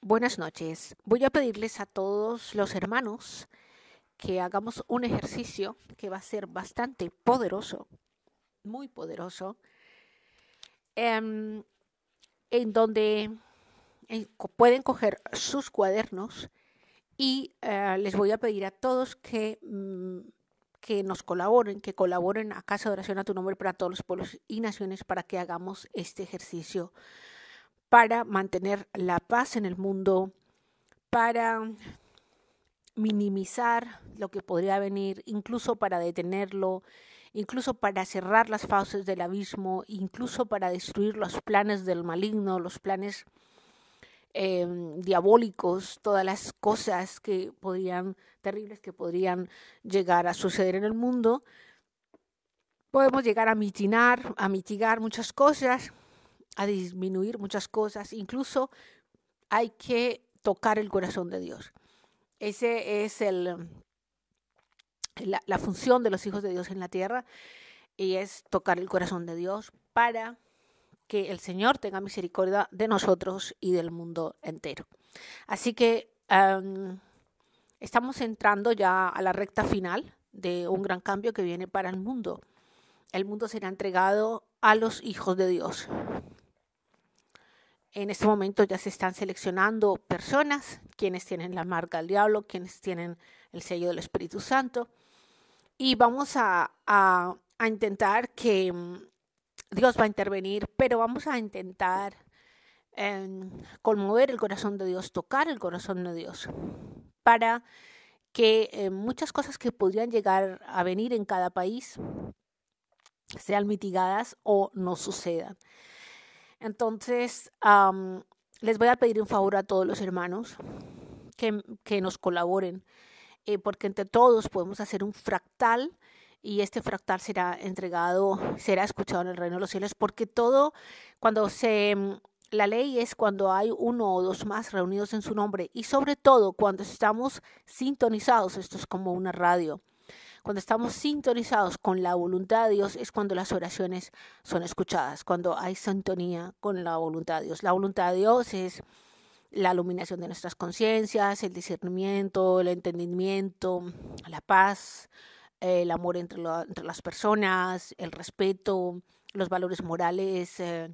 Buenas noches. Voy a pedirles a todos los hermanos que hagamos un ejercicio que va a ser bastante poderoso, muy poderoso, em, en donde eh, pueden coger sus cuadernos y eh, les voy a pedir a todos que, mm, que nos colaboren, que colaboren a Casa de Oración a tu Nombre para todos los pueblos y naciones para que hagamos este ejercicio para mantener la paz en el mundo, para minimizar lo que podría venir, incluso para detenerlo, incluso para cerrar las fauces del abismo, incluso para destruir los planes del maligno, los planes eh, diabólicos, todas las cosas que podrían, terribles que podrían llegar a suceder en el mundo. Podemos llegar a mitinar, a mitigar muchas cosas, a disminuir muchas cosas, incluso hay que tocar el corazón de Dios. Ese es el, la, función de los hijos de Dios en la tierra y es tocar el corazón de Dios para que el Señor tenga misericordia de nosotros y del mundo entero. Así que estamos entrando ya a la recta final de un gran cambio que viene para el mundo. El mundo será entregado a los hijos de Dios. En este momento ya se están seleccionando personas, quienes tienen la marca del diablo, quienes tienen el sello del Espíritu Santo. Y vamos a, intentar que mm, Dios va a intervenir, pero vamos a intentar em, conmover el corazón de Dios, tocar el corazón de Dios, para que em, muchas cosas que podrían llegar a venir en cada país sean mitigadas o no sucedan. Entonces, les voy a pedir un favor a todos los hermanos que, nos colaboren, eh, porque entre todos podemos hacer un fractal y este fractal será entregado, será escuchado en el reino de los cielos, porque todo, cuando se... La ley es cuando hay uno o dos más reunidos en su nombre y sobre todo cuando estamos sintonizados, esto es como una radio. Cuando estamos sintonizados con la voluntad de Dios es cuando las oraciones son escuchadas, cuando hay sintonía con la voluntad de Dios. La voluntad de Dios es la iluminación de nuestras conciencias, el discernimiento, el entendimiento, la paz, el amor entre, las personas, el respeto, los valores morales, eh,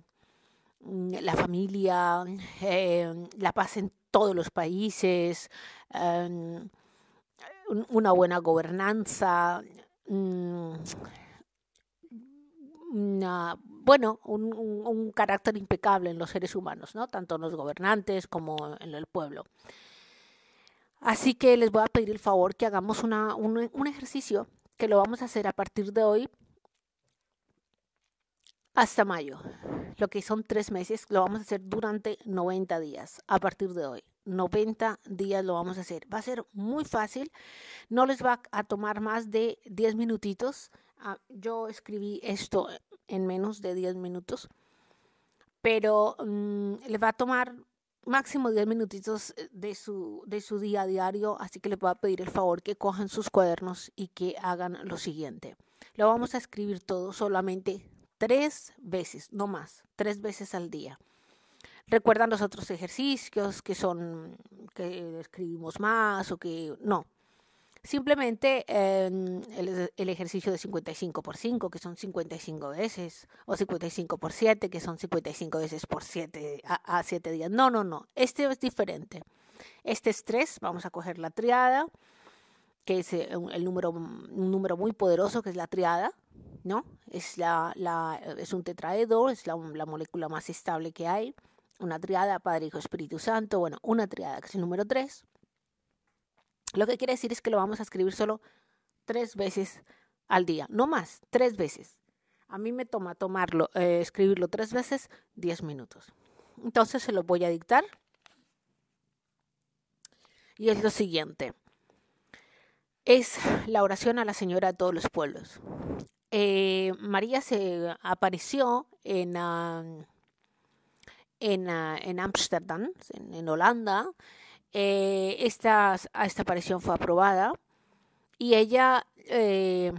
la familia, eh, la paz en todos los países. Eh, una buena gobernanza, mm, bueno, un, carácter impecable en los seres humanos, ¿no? tanto en los gobernantes como en el pueblo. Así que les voy a pedir el favor que hagamos un, un ejercicio que lo vamos a hacer a partir de hoy hasta mayo. Lo que son tres meses, lo vamos a hacer durante 90 días a partir de hoy. 90 días lo vamos a hacer. Va a ser muy fácil, no les va a tomar más de 10 minutitos. Ah, yo escribí esto en menos de 10 minutos, pero mm, les va a tomar máximo 10 minutitos eh, de su, de su día a diario, así que les voy a pedir el favor que cojan sus cuadernos y que hagan lo siguiente. Lo vamos a escribir todo solamente tres veces, no más, tres veces al día recuerdan los otros ejercicios que son que escribimos más o que no. Simplemente em, el, ejercicio de 55 por 5, que son 55 veces, o 55 por 7, que son 55 veces por 7 a, 7 días. No, no, no. Este es diferente. Este es 3, vamos a coger la triada, que es eh, el número, un número muy poderoso, que es la triada, ¿no? Es, es un tetraedro, es la molécula más estable que hay una triada, Padre, Hijo, Espíritu Santo, bueno, una triada, que es el número tres. Lo que quiere decir es que lo vamos a escribir solo tres veces al día, no más, tres veces. A mí me toma tomarlo, eh, escribirlo tres veces, diez minutos. Entonces se lo voy a dictar. Y es lo siguiente. Es la oración a la Señora de todos los pueblos. Eh, María se apareció en... Ah, Ah, en Ámsterdam, en, Holanda. Eh, esta, aparición fue aprobada y ella eh,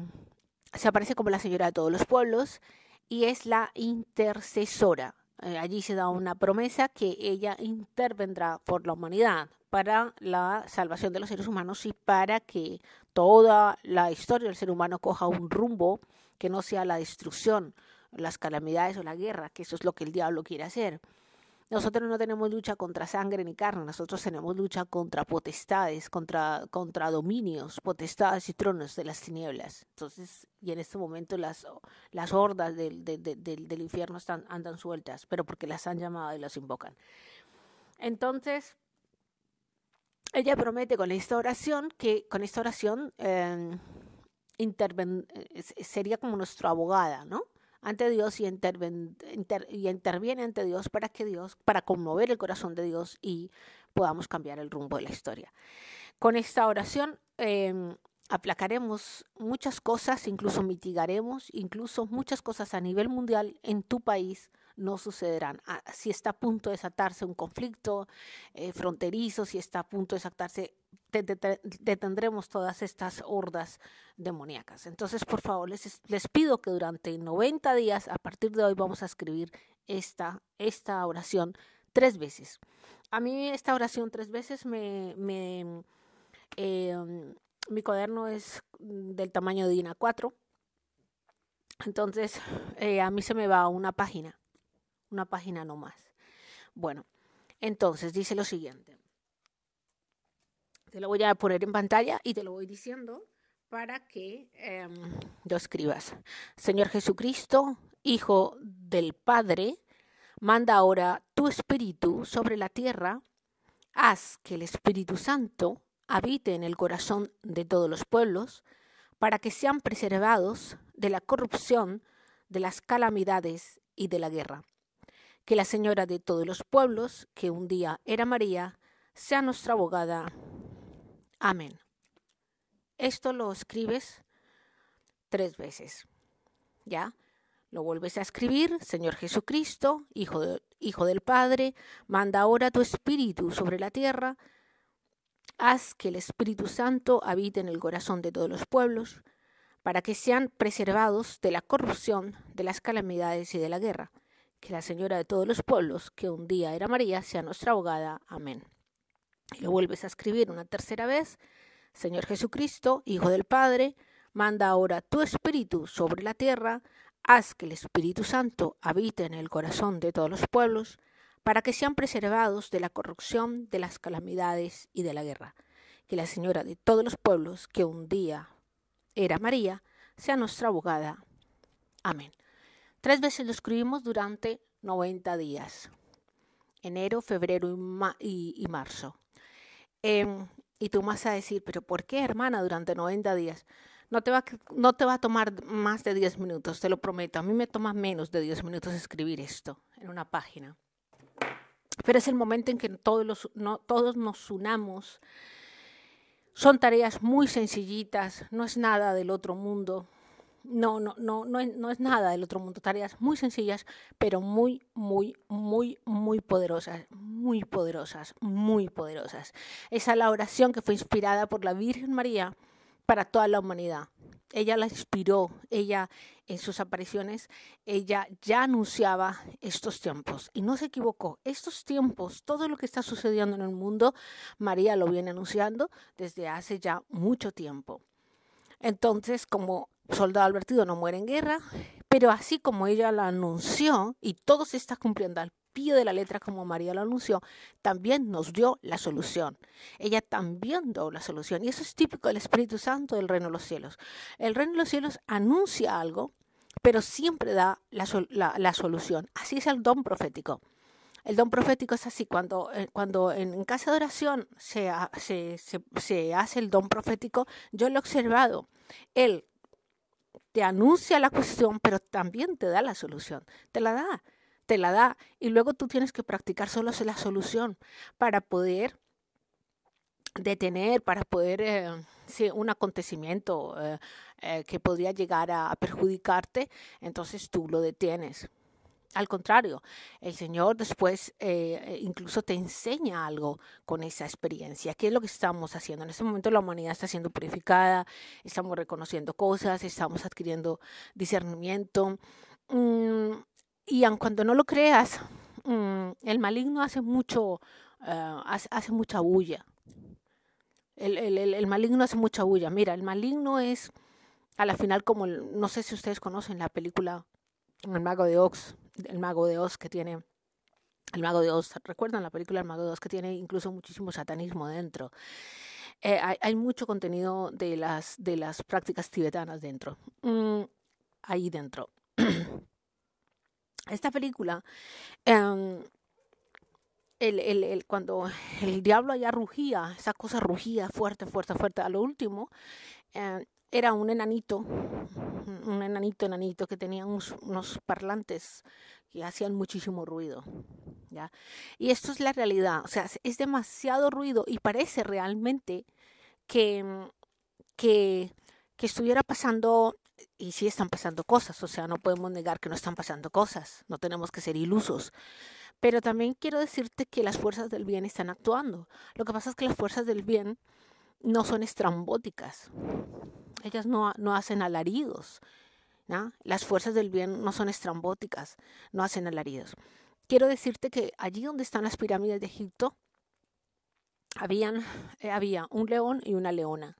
se aparece como la señora de todos los pueblos y es la intercesora. Eh, allí se da una promesa que ella intervendrá por la humanidad para la salvación de los seres humanos y para que toda la historia del ser humano coja un rumbo que no sea la destrucción, las calamidades o la guerra, que eso es lo que el diablo quiere hacer. Nosotros no tenemos lucha contra sangre ni carne, nosotros tenemos lucha contra potestades, contra, contra dominios, potestades y tronos de las tinieblas. Entonces, y en este momento las, las hordas del, infierno están, andan sueltas, pero porque las han llamado y las invocan. Entonces, ella promete con esta oración que con esta oración em, eh, sería como nuestra abogada, ¿no? ante Dios y, interviene ante Dios para que Dios, para conmover el corazón de Dios y podamos cambiar el rumbo de la historia. Con esta oración em, aplacaremos muchas cosas, incluso mitigaremos, incluso muchas cosas a nivel mundial en tu país no sucederán. Ah, si está a punto de desatarse un conflicto eh, fronterizo, si está a punto de desatarse detendremos todas estas hordas demoníacas. Entonces, por favor, les, pido que durante 90 días, a partir de hoy, vamos a escribir esta, oración tres veces. A mí esta oración tres veces me... Em, mi cuaderno es del tamaño de Dina 4. Entonces, eh, a mí se me va una página, una página no más. Bueno, entonces dice lo siguiente. Te lo voy a poner en pantalla y te lo voy diciendo para que em, lo escribas. Señor Jesucristo, Hijo del Padre, manda ahora tu Espíritu sobre la tierra. Haz que el Espíritu Santo habite en el corazón de todos los pueblos, para que sean preservados de la corrupción, de las calamidades y de la guerra. Que la Señora de todos los pueblos, que un día era María, sea nuestra abogada Amén. Esto lo escribes tres veces. ¿Ya? Lo vuelves a escribir, Señor Jesucristo, Hijo, Hijo del Padre, manda ahora tu Espíritu sobre la tierra, haz que el Espíritu Santo habite en el corazón de todos los pueblos, para que sean preservados de la corrupción, de las calamidades y de la guerra. Que la Señora de todos los pueblos, que un día era María, sea nuestra abogada. Amén y lo vuelves a escribir una tercera vez, Señor Jesucristo, Hijo del Padre, manda ahora tu Espíritu sobre la tierra, haz que el Espíritu Santo habite en el corazón de todos los pueblos, para que sean preservados de la corrupción, de las calamidades y de la guerra. Que la Señora de todos los pueblos, que un día era María, sea nuestra abogada. Amén. Tres veces lo escribimos durante 90 días, enero, febrero y, y marzo. Em, y tú vas a decir, pero ¿por qué, hermana, durante 90 días? No te, va, no te va a tomar más de 10 minutos, te lo prometo. A mí me toma menos de 10 minutos escribir esto en una página. Pero es el momento en que todos, los, no, todos nos unamos. Son tareas muy sencillitas, no es nada del otro mundo no, no, no, no es, es nada del otro mundo. Tareas muy sencillas, pero muy, muy, muy, muy poderosas. Muy poderosas, muy poderosas. Esa es la oración que fue inspirada por la Virgen María para toda la humanidad. Ella la inspiró, ella en sus apariciones, ella ya anunciaba estos tiempos y no se equivocó. Estos tiempos, todo lo que está sucediendo en el mundo, María lo viene anunciando desde hace ya mucho tiempo. Entonces, como soldado advertido no muere en guerra, pero así como ella la anunció, y todo se está cumpliendo al pie de la letra como María lo anunció, también nos dio la solución. Ella también dio la solución. Y eso es típico del Espíritu Santo del reino de los cielos. El reino de los cielos anuncia algo, pero siempre da la, solución. Así es el don profético. El don profético es así, cuando, eh, cuando en casa de oración se, se, se hace el don profético, yo lo he observado. Él te anuncia la cuestión, pero también te da la solución, te la da, te la da. Y luego tú tienes que practicar solo la solución para poder detener, para poder, eh, si un acontecimiento eh, eh, que podría llegar a perjudicarte, entonces tú lo detienes. Al contrario, el Señor después eh, eh, incluso te enseña algo con esa experiencia. ¿Qué es lo que estamos haciendo? En este momento la humanidad está siendo purificada, estamos reconociendo cosas, estamos adquiriendo discernimiento. Mm, y aun cuando no lo creas, mm, el maligno hace mucho, ah, hace, mucha bulla. El, maligno hace mucha bulla. Mira, el maligno es a la final como, no sé si ustedes conocen la película El Mago de Ox, el mago de Oz que tiene el mago de Oz, ¿recuerdan la película El mago de Oz que tiene incluso muchísimo satanismo dentro? Eh, hay, mucho contenido de las, de las prácticas tibetanas dentro, mm, ahí dentro. Esta película, em, cuando el diablo allá rugía, esa cosa rugía fuerte, fuerte, fuerte, a lo último, em, era un enanito, un enanito, enanito que tenía unos, parlantes que hacían muchísimo ruido. ¿ya? Y esto es la realidad, o sea, es demasiado ruido y parece realmente que, que, que estuviera pasando y sí están pasando cosas, o sea, no podemos negar que no están pasando cosas, no tenemos que ser ilusos. Pero también quiero decirte que las fuerzas del bien están actuando. Lo que pasa es que las fuerzas del bien no son estrambóticas ellas no, hacen alaridos. Las fuerzas del bien no son estrambóticas, no hacen alaridos. Quiero decirte que allí donde están las pirámides de Egipto, habían, eh, había un león y una leona.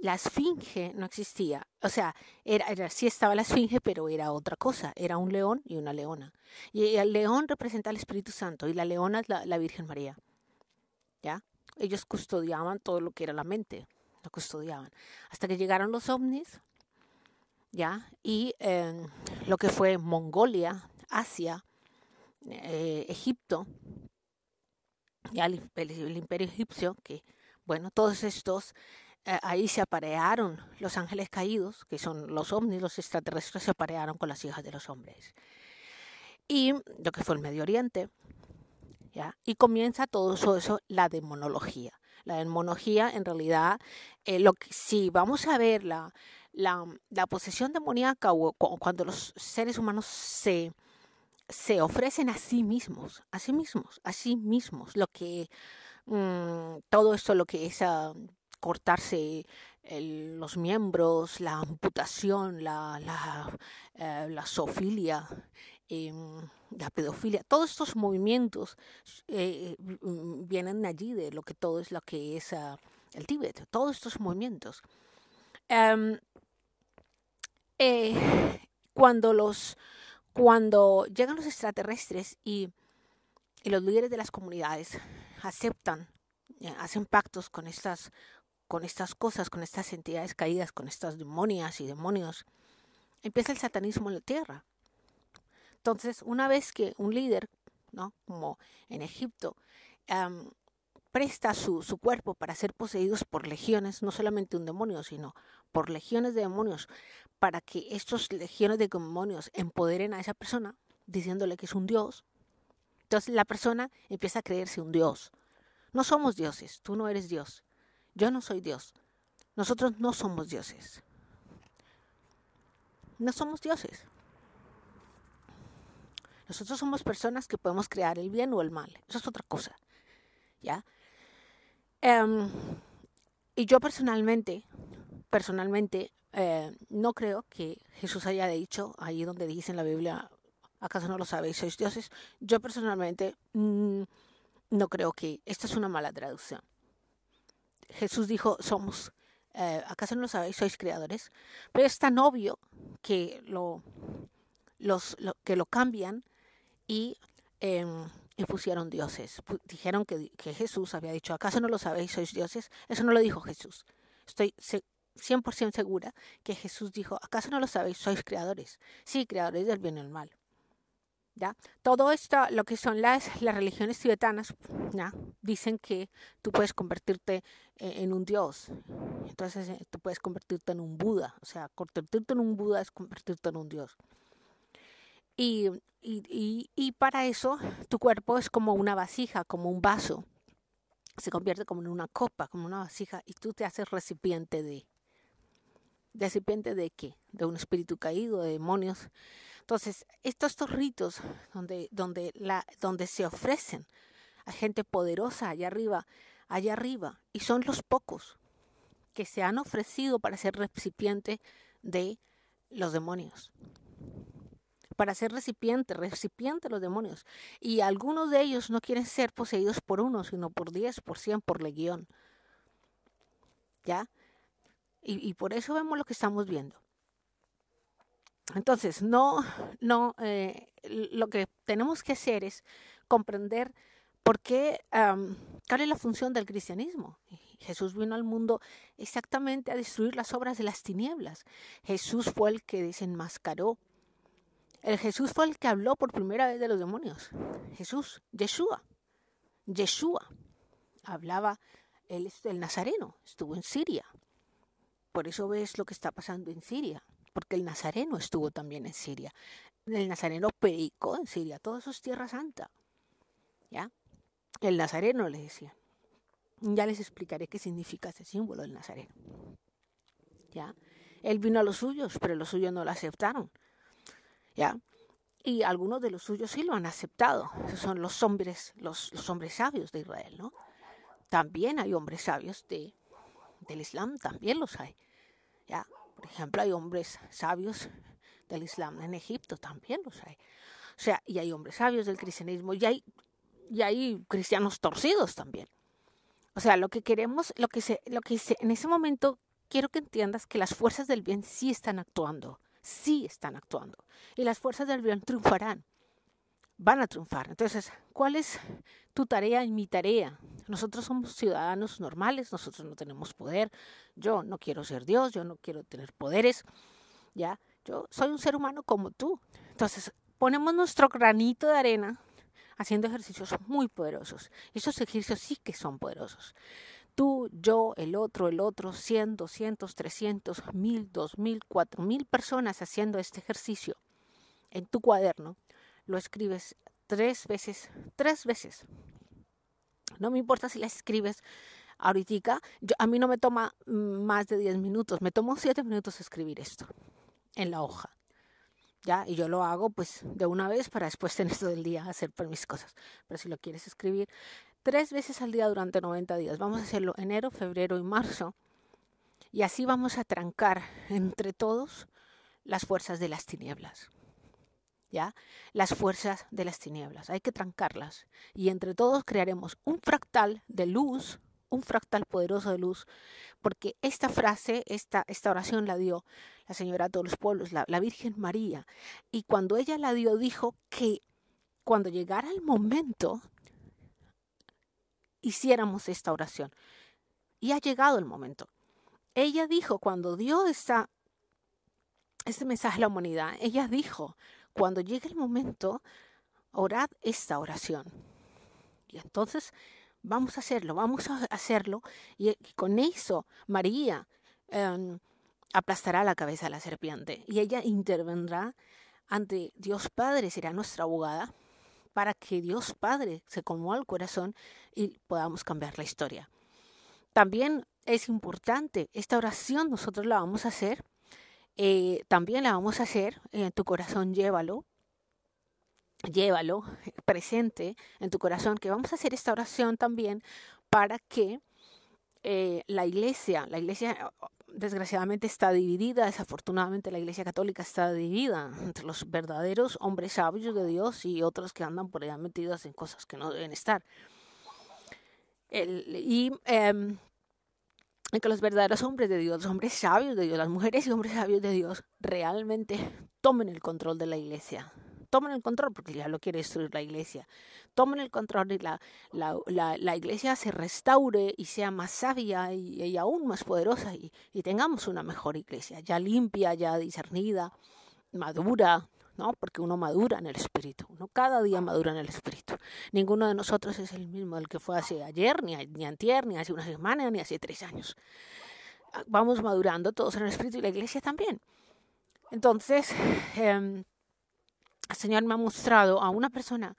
La esfinge no existía, o sea, era, sí estaba la esfinge, pero era otra cosa, era un león y una leona. Y el león representa al Espíritu Santo y la leona es la, la Virgen María. ¿Ya? Ellos custodiaban todo lo que era la mente custodiaban. Hasta que llegaron los ovnis, ¿ya? Y em, lo que fue Mongolia, Asia, eh, Egipto, ya el, imperio egipcio, que bueno, todos estos, eh, ahí se aparearon los ángeles caídos, que son los ovnis, los extraterrestres, se aparearon con las hijas de los hombres. Y lo que fue el Medio Oriente, ¿ya? Y comienza todo eso, eso la demonología. La demonología en realidad eh, lo que, si vamos a ver la, mm, posesión demoníaca o, cuando los seres humanos se, ofrecen a sí mismos, a sí mismos, a sí mismos, lo que mm, todo esto lo que es ah, cortarse los miembros, la amputación, la, la, eh, la zoofilia, eh, la pedofilia, todos estos movimientos mm, vienen allí de lo que todo es lo que es ah, el Tíbet, todos estos movimientos. Em, eh, cuando los cuando llegan los extraterrestres y, los líderes de las comunidades aceptan, eh, hacen pactos con estas, con estas cosas, con estas entidades caídas, con estas demonias y demonios, empieza el satanismo en la tierra. Entonces, una vez que un líder, como en Egipto, em, presta su, cuerpo para ser poseídos por legiones, no solamente un demonio, sino por legiones de demonios, para que estos legiones de demonios empoderen a esa persona, diciéndole que es un dios. Entonces la persona empieza a creerse un dios. No somos dioses, tú no eres dios, yo no soy dios, nosotros no somos dioses. No somos dioses. Nosotros somos personas que podemos crear el bien o el mal. Eso es otra cosa. ¿Ya? Em, y yo personalmente, personalmente, eh, no creo que Jesús haya dicho, ahí donde dice en la Biblia, ¿acaso no lo sabéis, sois dioses? Yo personalmente mm, no creo que, esta es una mala traducción. Jesús dijo, somos, eh, ¿acaso no lo sabéis, sois creadores? Pero es tan obvio que lo, los, que lo cambian y... Em, y pusieron dioses. Dijeron que, Jesús había dicho, ¿acaso no lo sabéis, sois dioses? Eso no lo dijo Jesús. Estoy 100% segura que Jesús dijo, ¿acaso no lo sabéis, sois creadores? Sí, creadores del bien y del mal. ¿Ya? Todo esto, lo que son las, religiones tibetanas, ¿ya? dicen que tú puedes convertirte eh, en un dios, entonces eh, tú puedes convertirte en un Buda, o sea, convertirte en un Buda es convertirte en un dios. Y, y, y, para eso tu cuerpo es como una vasija, como un vaso. Se convierte como en una copa, como una vasija, y tú te haces recipiente de. ¿Recipiente de qué? De un espíritu caído, de demonios. Entonces, estos, estos ritos donde, donde, la, donde se ofrecen a gente poderosa allá arriba, allá arriba, y son los pocos que se han ofrecido para ser recipiente de los demonios para ser recipiente, recipiente de los demonios. Y algunos de ellos no quieren ser poseídos por uno, sino por diez, por cien, por legión. ¿Ya? Y, por eso vemos lo que estamos viendo. Entonces, no, no, eh, lo que tenemos que hacer es comprender por qué, cuál es la función del cristianismo. Jesús vino al mundo exactamente a destruir las obras de las tinieblas. Jesús fue el que desenmascaró el Jesús fue el que habló por primera vez de los demonios. Jesús, Yeshua. Yeshua. Hablaba, él el nazareno, estuvo en Siria. Por eso ves lo que está pasando en Siria, porque el nazareno estuvo también en Siria. El nazareno predicó en Siria, toda su tierra santa. ¿Ya? El nazareno les decía. Ya les explicaré qué significa ese símbolo del nazareno. ¿Ya? Él vino a los suyos, pero los suyos no lo aceptaron. ¿ya? Y algunos de los suyos sí lo han aceptado. Esos son los hombres, los, hombres sabios de Israel, ¿no? También hay hombres sabios de, del Islam, también los hay. ¿ya? Por ejemplo, hay hombres sabios del Islam en Egipto, también los hay. O sea, y hay hombres sabios del cristianismo y hay, y hay cristianos torcidos también. O sea, lo que queremos, lo que, se, lo que se, en ese momento quiero que entiendas que las fuerzas del bien sí están actuando sí están actuando y las fuerzas del bien triunfarán, van a triunfar. Entonces, ¿cuál es tu tarea y mi tarea? Nosotros somos ciudadanos normales, nosotros no tenemos poder, yo no quiero ser Dios, yo no quiero tener poderes, ¿ya? Yo soy un ser humano como tú. Entonces, ponemos nuestro granito de arena haciendo ejercicios muy poderosos. Esos ejercicios sí que son poderosos tú, yo, el otro, el otro, 100, 200, 300, 1000, 2000, 4000 personas haciendo este ejercicio en tu cuaderno, lo escribes tres veces, tres veces. No me importa si la escribes ahorita, yo, a mí no me toma más de 10 minutos, me tomo 7 minutos escribir esto en la hoja. ¿Ya? Y yo lo hago pues de una vez para después tener todo el día hacer por mis cosas. Pero si lo quieres escribir tres veces al día durante 90 días. Vamos a hacerlo enero, febrero y marzo. Y así vamos a trancar entre todos las fuerzas de las tinieblas. ¿Ya? Las fuerzas de las tinieblas. Hay que trancarlas. Y entre todos crearemos un fractal de luz, un fractal poderoso de luz. Porque esta frase, esta, esta oración la dio la señora de todos los pueblos, la Virgen María. Y cuando ella la dio, dijo que cuando llegara el momento hiciéramos esta oración. Y ha llegado el momento. Ella dijo, cuando dio esta, este mensaje a la humanidad, ella dijo, cuando llegue el momento, orad esta oración. Y entonces vamos a hacerlo, vamos a hacerlo. Y, con eso, María em, aplastará la cabeza de la serpiente. Y ella intervendrá ante Dios Padre, será nuestra abogada para que Dios Padre se conmueva al corazón y podamos cambiar la historia. También es importante, esta oración nosotros la vamos a hacer, eh, también la vamos a hacer en tu corazón, llévalo, llévalo eh, presente en tu corazón, que vamos a hacer esta oración también para que eh, la iglesia, la iglesia desgraciadamente está dividida, desafortunadamente la iglesia católica está dividida entre los verdaderos hombres sabios de Dios y otros que andan por allá metidos en cosas que no deben estar. y em, que los verdaderos hombres de Dios, los hombres sabios de Dios, las mujeres y hombres sabios de Dios, realmente tomen el control de la iglesia, Tomen el control porque ya lo quiere destruir la iglesia. Tomen el control y la, la, la, iglesia se restaure y sea más sabia y, aún más poderosa y, y, tengamos una mejor iglesia, ya limpia, ya discernida, madura. ¿No? Porque uno madura en el espíritu, uno cada día madura en el espíritu. Ninguno de nosotros es el mismo del que fue hace ayer, ni, ni antier, ni hace una semana, ni hace tres años. Ah, vamos madurando todos en el espíritu y la iglesia también. Entonces, em, el Señor me ha mostrado a una persona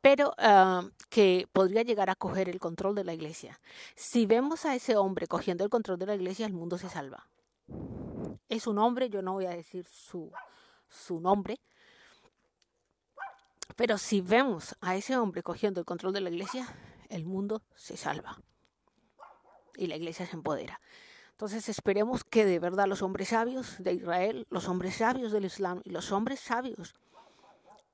pero ah, que podría llegar a coger el control de la iglesia. Si vemos a ese hombre cogiendo el control de la iglesia, el mundo se salva. Es un hombre, yo no voy a decir su, su nombre, pero si vemos a ese hombre cogiendo el control de la iglesia, el mundo se salva y la iglesia se empodera. Entonces esperemos que de verdad los hombres sabios de Israel, los hombres sabios del Islam y los hombres sabios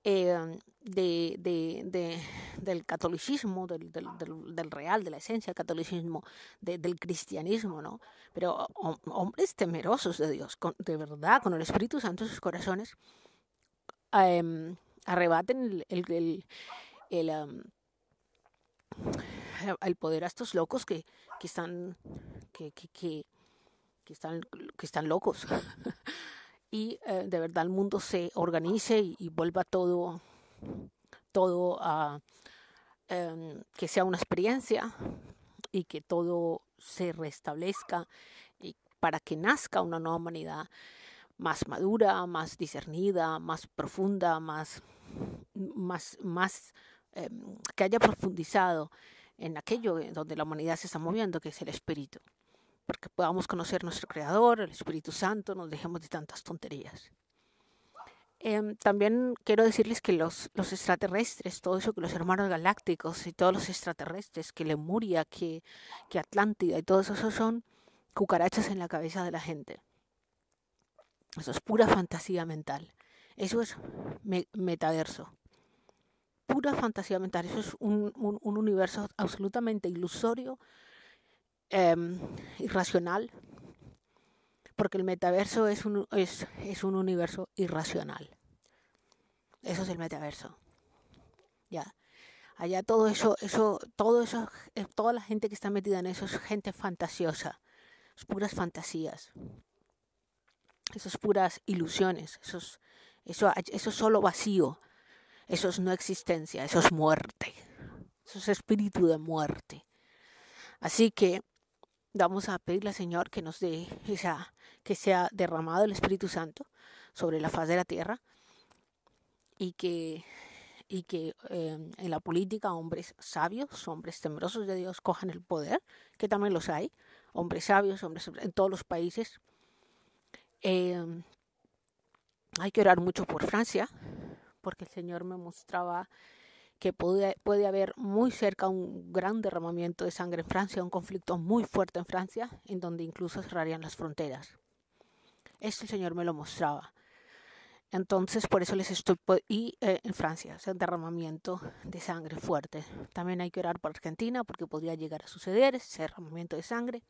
eh, de, de, de, del catolicismo, del, del, real, de la esencia del catolicismo, del cristianismo, ¿no? Pero hombres temerosos de Dios, de verdad, con el Espíritu Santo en sus corazones, em, arrebaten el, em, el, poder a estos locos que, que están... que, que que están, que están locos. y eh, de verdad el mundo se organice y, vuelva todo, todo a em, que sea una experiencia y que todo se restablezca y para que nazca una nueva humanidad más madura, más discernida, más profunda, más, más, más em, que haya profundizado en aquello donde la humanidad se está moviendo, que es el espíritu porque podamos conocer nuestro Creador, el Espíritu Santo, nos dejemos de tantas tonterías. Em, también quiero decirles que los, los extraterrestres, todo eso que los hermanos galácticos y todos los extraterrestres, que Lemuria, que, que Atlántida y todo eso, son cucarachas en la cabeza de la gente. Eso es pura fantasía mental. Eso es metaverso. Pura fantasía mental. Eso es un, un universo absolutamente ilusorio Em, irracional, porque el metaverso es un, es, un universo irracional. Eso es el metaverso. Ya. Allá todo eso, eso, todo eso, eh, toda la gente que está metida en eso es gente fantasiosa. Es puras fantasías. esas es puras ilusiones. eso, eso es solo vacío. Eso es no existencia. Eso es muerte. Eso es espíritu de muerte. Así que Vamos a pedirle al Señor que nos dé esa, que sea derramado el Espíritu Santo sobre la faz de la tierra y que, y que em, en la política hombres sabios, hombres temerosos de Dios cojan el poder, que también los hay, hombres sabios, hombres en todos los países. Em, hay que orar mucho por Francia, porque el Señor me mostraba que puede, puede haber muy cerca un gran derramamiento de sangre en Francia, un conflicto muy fuerte en Francia, en donde incluso cerrarían las fronteras. Esto el Señor me lo mostraba. Entonces, por eso les estoy... Y eh, en Francia, ese derramamiento de sangre fuerte. También hay que orar por Argentina porque podría llegar a suceder ese derramamiento de sangre.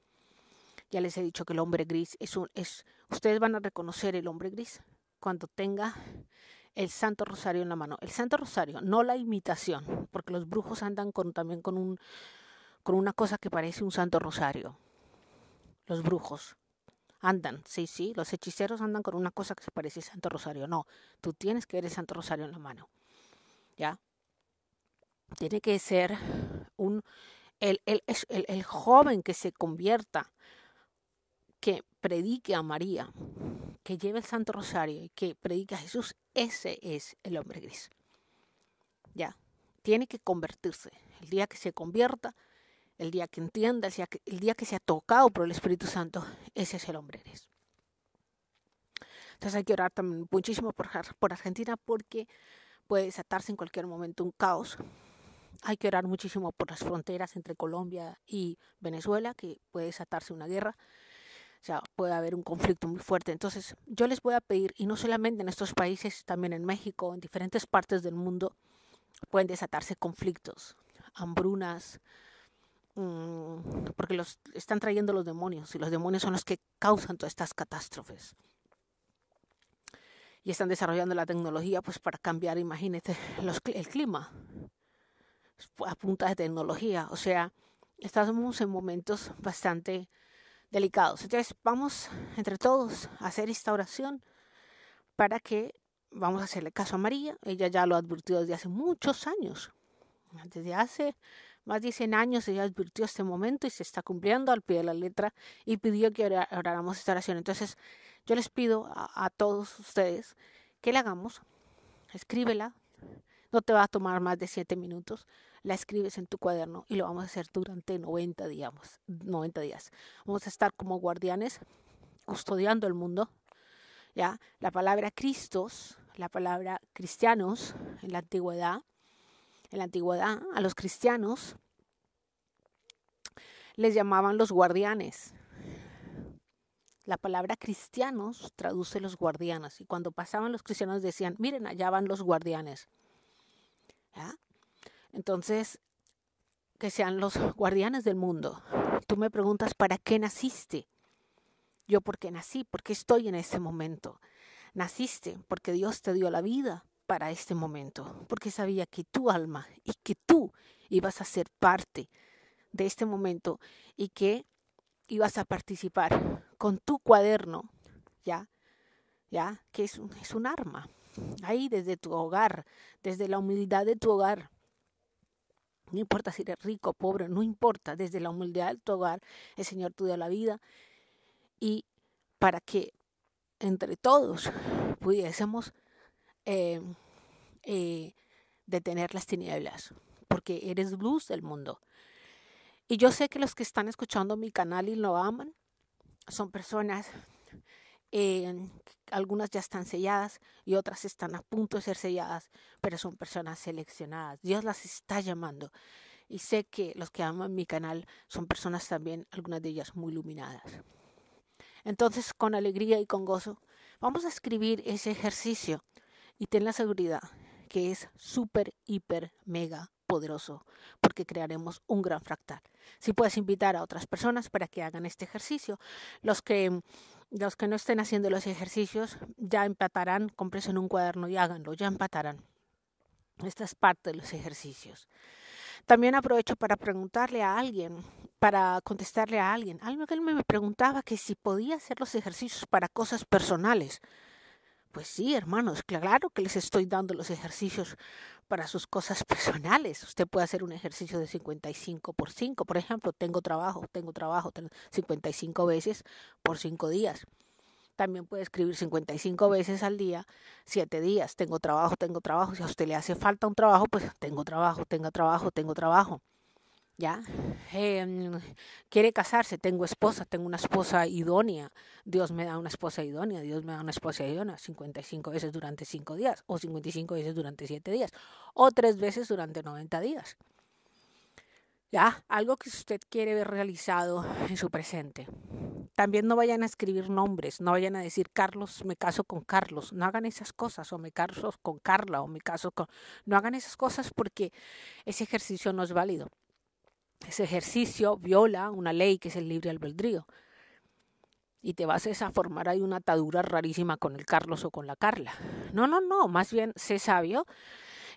Ya les he dicho que el hombre gris es un... Es, ustedes van a reconocer el hombre gris cuando tenga el Santo Rosario en la mano. El Santo Rosario, no la imitación, porque los brujos andan con, también con, un, con una cosa que parece un Santo Rosario. Los brujos andan, sí, sí, los hechiceros andan con una cosa que se parece Santo Rosario. No, tú tienes que ver el Santo Rosario en la mano. ¿Ya? Tiene que ser un el, el, el joven que se convierta, que predique a María, que lleve el Santo Rosario y que predica a Jesús, ese es el hombre gris. Ya, tiene que convertirse. El día que se convierta, el día que entienda, el día que, el día sea tocado por el Espíritu Santo, ese es el hombre gris. Entonces hay que orar también muchísimo por, por Argentina porque puede desatarse en cualquier momento un caos. Hay que orar muchísimo por las fronteras entre Colombia y Venezuela, que puede desatarse una guerra. O sea, puede haber un conflicto muy fuerte. Entonces, yo les voy a pedir, y no solamente en estos países, también en México, en diferentes partes del mundo, pueden desatarse conflictos, hambrunas, mm, porque los están trayendo los demonios, y los demonios son los que causan todas estas catástrofes. Y están desarrollando la tecnología pues para cambiar, imagínense, los, el clima a punta de tecnología. O sea, estamos en momentos bastante delicados. Entonces vamos entre todos a hacer esta oración para que vamos a hacerle caso a María. Ella ya lo advirtió desde hace muchos años. Desde hace más de 100 años ella advirtió este momento y se está cumpliendo al pie de la letra y pidió que oráramos esta oración. Entonces yo les pido a, todos ustedes que la hagamos. Escríbela. No te va a tomar más de 7 minutos la escribes en tu cuaderno y lo vamos a hacer durante 90, días. Vamos a estar como guardianes custodiando el mundo. ¿ya? La palabra Cristos, la palabra cristianos en la antigüedad, en la antigüedad a los cristianos les llamaban los guardianes. La palabra cristianos traduce los guardianes y cuando pasaban los cristianos decían, miren, allá van los guardianes. ¿Ya? Entonces, que sean los guardianes del mundo. Tú me preguntas, ¿para qué naciste? Yo, ¿por qué nací? ¿Por qué estoy en este momento? Naciste porque Dios te dio la vida para este momento, porque sabía que tu alma y que tú ibas a ser parte de este momento y que ibas a participar con tu cuaderno, ¿ya? ¿Ya? Que es un, es un arma. Ahí desde tu hogar, desde la humildad de tu hogar, no importa si eres rico o pobre, no importa. Desde la humildad de tu hogar, el Señor te dio la vida. Y para que entre todos pudiésemos eh, eh, detener las tinieblas, porque eres luz del mundo. Y yo sé que los que están escuchando mi canal y lo aman son personas algunas ya están selladas y otras están a punto de ser selladas, pero son personas seleccionadas. Dios las está llamando. Y sé que los que aman mi canal son personas también, algunas de ellas muy iluminadas. Entonces, con alegría y con gozo, vamos a escribir ese ejercicio y ten la seguridad que es súper, hiper, mega poderoso, porque crearemos un gran fractal. Si puedes invitar a otras personas para que hagan este ejercicio, los que los que no estén haciendo los ejercicios ya empatarán, compresen un cuaderno y háganlo, ya empatarán. Esta es parte de los ejercicios. También aprovecho para preguntarle a alguien, para contestarle a alguien. Algo Alguien me preguntaba que si podía hacer los ejercicios para cosas personales. Pues sí, hermanos, claro que les estoy dando los ejercicios para sus cosas personales. Usted puede hacer un ejercicio de 55 por 5, por ejemplo, tengo trabajo, tengo trabajo, 55 veces por 5 días. También puede escribir 55 veces al día, 7 días, tengo trabajo, tengo trabajo. Si a usted le hace falta un trabajo, pues tengo trabajo, tengo trabajo, tengo trabajo. ¿ya? Em, quiere casarse, tengo esposa, tengo una esposa idónea, Dios me da una esposa idónea, Dios me da una esposa idónea 55 veces durante 5 días, o 55 veces durante 7 días, o 3 veces durante 90 días. ¿Ya? Algo que usted quiere ver realizado en su presente. También no vayan a escribir nombres, no vayan a decir Carlos, me caso con Carlos, no hagan esas cosas, o me caso con Carla, o me caso con... No hagan esas cosas porque ese ejercicio no es válido ese ejercicio viola una ley que es el libre albedrío. Y te vas a formar ahí una atadura rarísima con el Carlos o con la Carla. No, no, no, más bien sé sabio.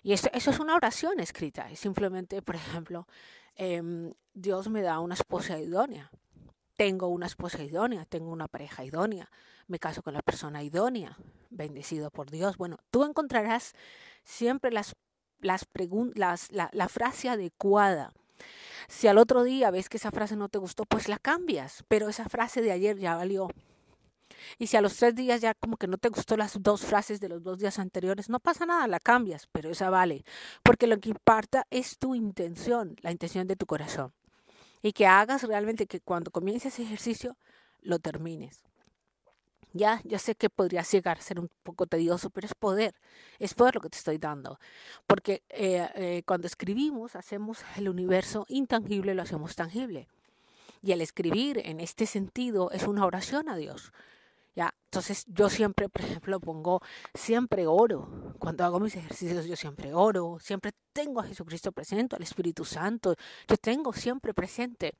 Y eso, eso es una oración escrita. Es simplemente, por ejemplo, em, Dios me da una esposa idónea. Tengo una esposa idónea, tengo una pareja idónea, me caso con la persona idónea, bendecido por Dios. Bueno, tú encontrarás siempre las, las, las la, la frase adecuada si al otro día ves que esa frase no te gustó, pues la cambias, pero esa frase de ayer ya valió. Y si a los tres días ya como que no te gustó las dos frases de los dos días anteriores, no pasa nada, la cambias, pero esa vale, porque lo que importa es tu intención, la intención de tu corazón. Y que hagas realmente que cuando comiences ese ejercicio, lo termines. Ya, yo sé que podría llegar a ser un poco tedioso, pero es poder, es poder lo que te estoy dando. Porque eh, eh, cuando escribimos, hacemos el universo intangible, lo hacemos tangible. Y el escribir en este sentido es una oración a Dios. ¿ya? Entonces yo siempre, por ejemplo, pongo, siempre oro. Cuando hago mis ejercicios yo siempre oro, siempre tengo a Jesucristo presente, al Espíritu Santo, yo tengo siempre presente.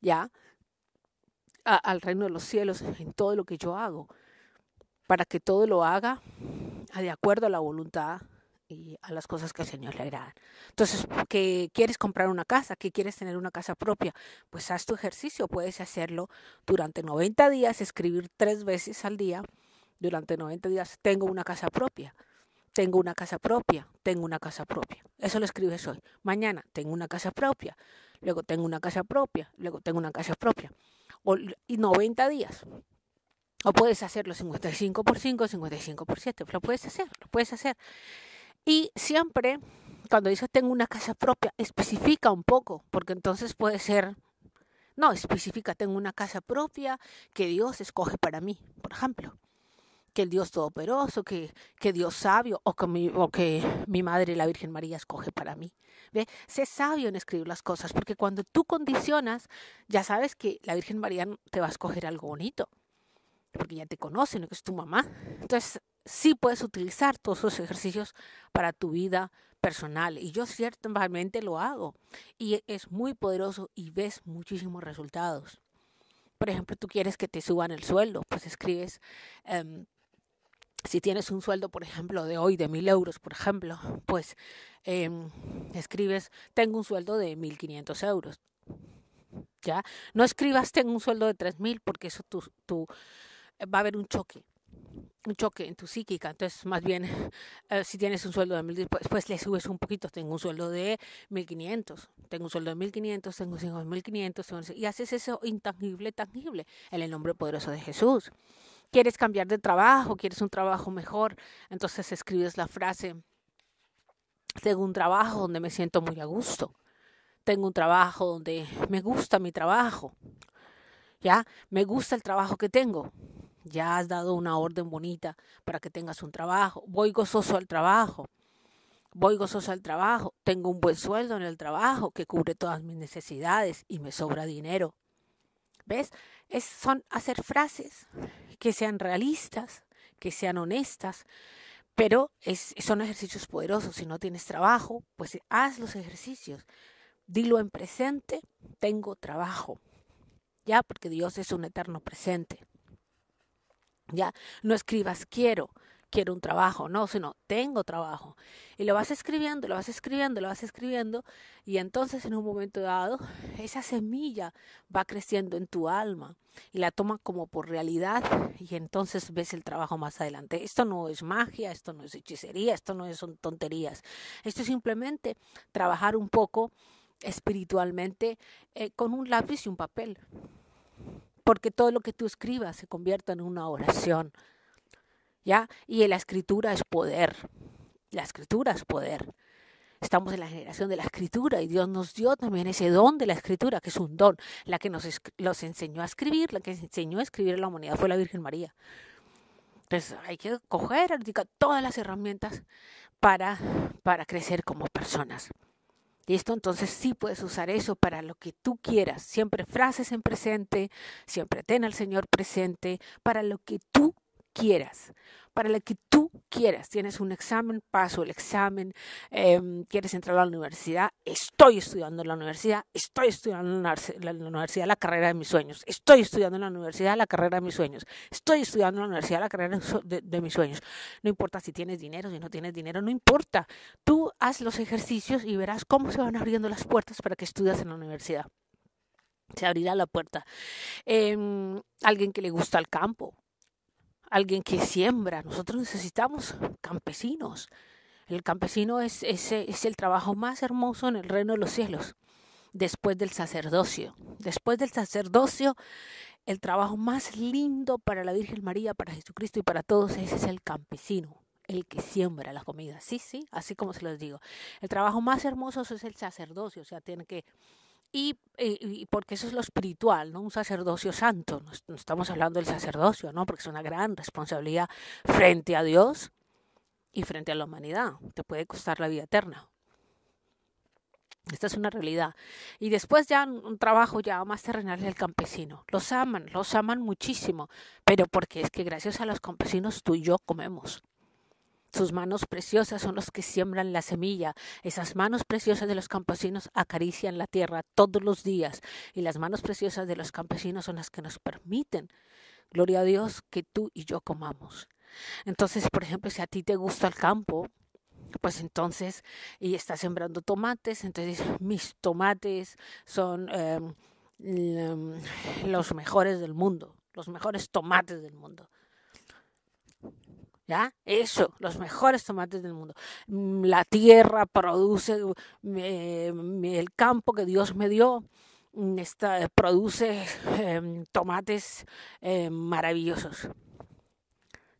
¿Ya? al reino de los cielos en todo lo que yo hago, para que todo lo haga de acuerdo a la voluntad y a las cosas que el Señor le agradan. Entonces, que quieres comprar una casa, que quieres tener una casa propia, pues haz tu ejercicio, puedes hacerlo durante 90 días, escribir tres veces al día, durante 90 días, tengo una casa propia, tengo una casa propia, tengo una casa propia. Eso lo escribes hoy. Mañana, tengo una casa propia luego tengo una casa propia, luego tengo una casa propia. O, y 90 días. O puedes hacerlo 55 por 5, 55 por 7. Lo puedes hacer, lo puedes hacer. Y siempre, cuando dices tengo una casa propia, especifica un poco, porque entonces puede ser, no, especifica, tengo una casa propia que Dios escoge para mí, por ejemplo que el Dios Todopoderoso, que, que Dios sabio o que, mi, o que mi madre, la Virgen María, escoge para mí. ¿Ve? Sé sabio en escribir las cosas, porque cuando tú condicionas, ya sabes que la Virgen María te va a escoger algo bonito, porque ya te conoce, no que es tu mamá. Entonces, sí puedes utilizar todos esos ejercicios para tu vida personal. Y yo ciertamente lo hago. Y es muy poderoso y ves muchísimos resultados. Por ejemplo, tú quieres que te suban el sueldo, pues escribes... Em, si tienes un sueldo, por ejemplo, de hoy de mil euros, por ejemplo, pues em, escribes, tengo un sueldo de mil quinientos euros. ¿Ya? No escribas, tengo un sueldo de tres mil, porque eso tu, tu eh, va a haber un choque un choque en tu psíquica. Entonces, más bien, eh, si tienes un sueldo de mil, pues, pues, le subes un poquito. Tengo un sueldo de 1500, tengo un sueldo de 1500, tengo 1.500. y haces eso intangible, tangible, en el nombre poderoso de Jesús quieres cambiar de trabajo, quieres un trabajo mejor, entonces escribes la frase, tengo un trabajo donde me siento muy a gusto, tengo un trabajo donde me gusta mi trabajo, ya, me gusta el trabajo que tengo, ya has dado una orden bonita para que tengas un trabajo, voy gozoso al trabajo, voy gozoso al trabajo, tengo un buen sueldo en el trabajo que cubre todas mis necesidades y me sobra dinero. ¿Ves? Es, son hacer frases que sean realistas, que sean honestas, pero son ejercicios poderosos. Si no tienes trabajo, pues haz los ejercicios. Dilo en presente, tengo trabajo. Ya, porque Dios es un eterno presente. Ya, no escribas quiero, quiero un trabajo, no, sino tengo trabajo. Y lo vas escribiendo, lo vas escribiendo, lo vas escribiendo y entonces en un momento dado esa semilla va creciendo en tu alma y la toma como por realidad y entonces ves el trabajo más adelante. Esto no es magia, esto no es hechicería, esto no son tonterías. Esto es simplemente trabajar un poco espiritualmente eh, con un lápiz y un papel porque todo lo que tú escribas se convierta en una oración. ¿ya? Y la escritura es poder. La escritura es poder. Estamos en la generación de la escritura y Dios nos dio también ese don de la escritura, que es un don. La que nos los enseñó a escribir, la que enseñó a escribir a la humanidad fue la Virgen María. Entonces hay que coger todas las herramientas para, para crecer como personas. y esto Entonces sí puedes usar eso para lo que tú quieras. Siempre frases en presente, siempre ten al Señor presente, para lo que tú quieras, para la que tú quieras. Tienes un examen, paso el examen, em, quieres entrar a la universidad, estoy estudiando en la universidad, estoy estudiando en la, universidad la carrera de mis sueños, estoy estudiando en la universidad la carrera de mis sueños, estoy estudiando en la universidad la carrera de, mis sueños. No importa si tienes dinero, si no tienes dinero, no importa. Tú haz los ejercicios y verás cómo se van abriendo las puertas para que estudias en la universidad se abrirá la puerta. Em, alguien que le gusta el campo, alguien que siembra. Nosotros necesitamos campesinos. El campesino es, ese es, el trabajo más hermoso en el reino de los cielos, después del sacerdocio. Después del sacerdocio, el trabajo más lindo para la Virgen María, para Jesucristo y para todos ese es el campesino, el que siembra la comida. Sí, sí, así como se los digo. El trabajo más hermoso es el sacerdocio, o sea, tiene que y, porque eso es lo espiritual, ¿no? Un sacerdocio santo. No, estamos hablando del sacerdocio, ¿no? Porque es una gran responsabilidad frente a Dios y frente a la humanidad. Te puede costar la vida eterna. Esta es una realidad. Y después ya un trabajo ya más terrenal del campesino. Los aman, los aman muchísimo, pero porque es que gracias a los campesinos tú y yo comemos. Sus manos preciosas son los que siembran la semilla. Esas manos preciosas de los campesinos acarician la tierra todos los días. Y las manos preciosas de los campesinos son las que nos permiten, gloria a Dios, que tú y yo comamos. Entonces, por ejemplo, si a ti te gusta el campo, pues entonces, y estás sembrando tomates, entonces mis tomates son em, em, los mejores del mundo, los mejores tomates del mundo. Eso, los mejores tomates del mundo. La tierra produce, eh, el campo que Dios me dio mm, produce em, tomates eh, maravillosos.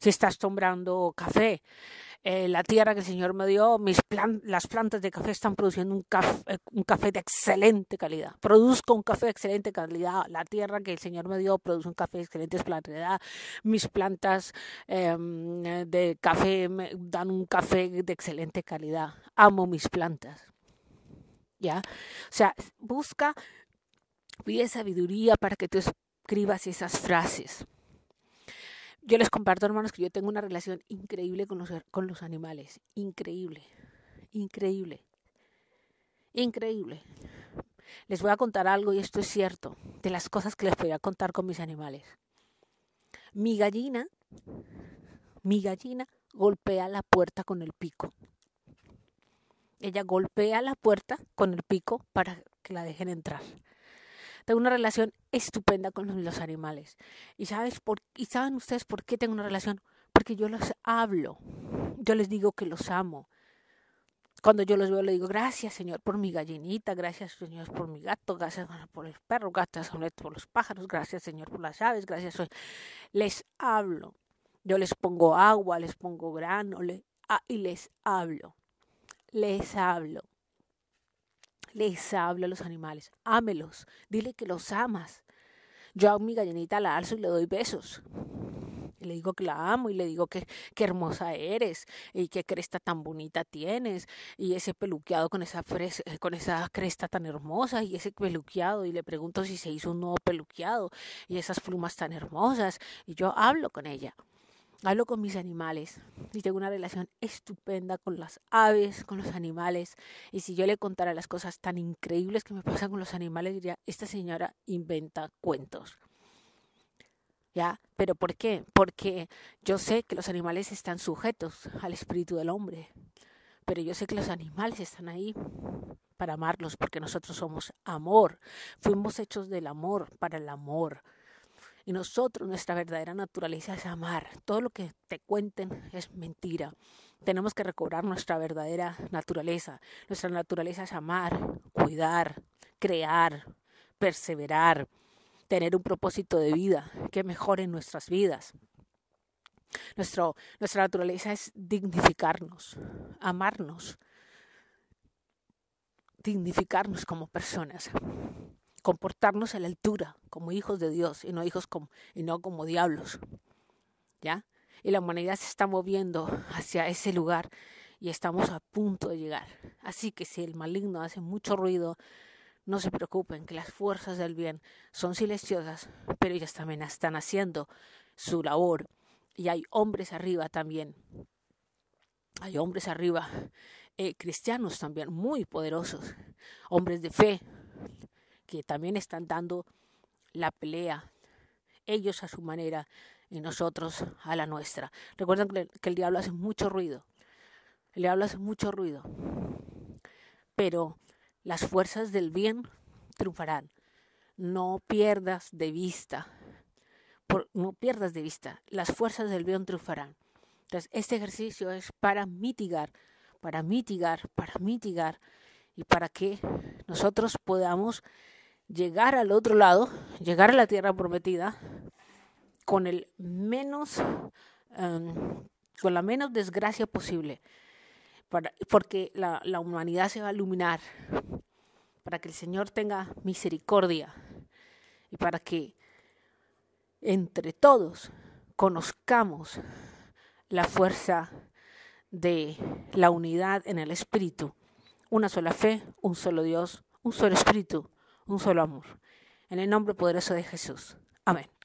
Si estás asombrando café. Eh, la tierra que el Señor me dio, mis las plantas de café están produciendo eh, un, café de excelente calidad. Produzco un café de excelente calidad. La tierra que el Señor me dio produce un café de excelente calidad. Mis plantas em, de café me dan un café de excelente calidad. Amo mis plantas. ¿Ya? O sea, busca, y sabiduría para que tú escribas esas frases. Yo les comparto, hermanos, que yo tengo una relación increíble con los, con los animales. Increíble. Increíble. Increíble. Les voy a contar algo, y esto es cierto, de las cosas que les voy a contar con mis animales. Mi gallina, mi gallina golpea la puerta con el pico. Ella golpea la puerta con el pico para que la dejen entrar. Tengo una relación estupenda con los animales. ¿Y, saben ustedes por qué tengo una relación? Porque yo los hablo. Yo les digo que los amo. Cuando yo los veo, le digo, gracias Señor por mi gallinita, gracias Señor por mi gato, gracias Señor, por el perro, gracias Señor, por los pájaros, gracias Señor por las aves, gracias. Les hablo. Yo les pongo agua, les pongo grano ah, y les hablo. Les hablo les hablo a los animales. Ámelos, dile que los amas. Yo a mi gallinita la alzo y le doy besos. le digo que la amo y le digo que, hermosa eres y qué cresta tan bonita tienes y ese peluqueado con esa, eh, con esa cresta tan hermosa y ese peluqueado y le pregunto si se hizo un nuevo peluqueado y esas plumas tan hermosas y yo hablo con ella hablo con mis animales y tengo una relación estupenda con las aves, con los animales. Y si yo le contara las cosas tan increíbles que me pasan con los animales, diría, esta señora inventa cuentos. ¿Ya? ¿Pero por qué? Porque yo sé que los animales están sujetos al espíritu del hombre, pero yo sé que los animales están ahí para amarlos, porque nosotros somos amor, fuimos hechos del amor, para el amor. Y nosotros, nuestra verdadera naturaleza es amar. Todo lo que te cuenten es mentira. Tenemos que recobrar nuestra verdadera naturaleza. Nuestra naturaleza es amar, cuidar, crear, perseverar, tener un propósito de vida que mejore nuestras vidas. nuestra naturaleza es dignificarnos, amarnos, dignificarnos como personas comportarnos a la altura, como hijos de Dios y no hijos como, y no como diablos. ¿Ya? Y la humanidad se está moviendo hacia ese lugar y estamos a punto de llegar. Así que si el maligno hace mucho ruido, no se preocupen, que las fuerzas del bien son silenciosas, pero ellas también están haciendo su labor. Y hay hombres arriba también. Hay hombres arriba, eh, cristianos también, muy poderosos, hombres de fe, que también están dando la pelea, ellos a su manera y nosotros a la nuestra. Recuerden que, el diablo hace mucho ruido, el diablo hace mucho ruido, pero las fuerzas del bien triunfarán. No pierdas de vista, no pierdas de vista, las fuerzas del bien triunfarán. Entonces, este ejercicio es para mitigar, para mitigar, para mitigar y para que nosotros podamos llegar al otro lado, llegar a la tierra prometida con el menos em, con la menos desgracia posible. Para, porque la, la humanidad se va a iluminar, para que el Señor tenga misericordia y para que entre todos conozcamos la fuerza de la unidad en el Espíritu. Una sola fe, un solo Dios, un solo Espíritu un solo amor. En el nombre poderoso de Jesús. Amén.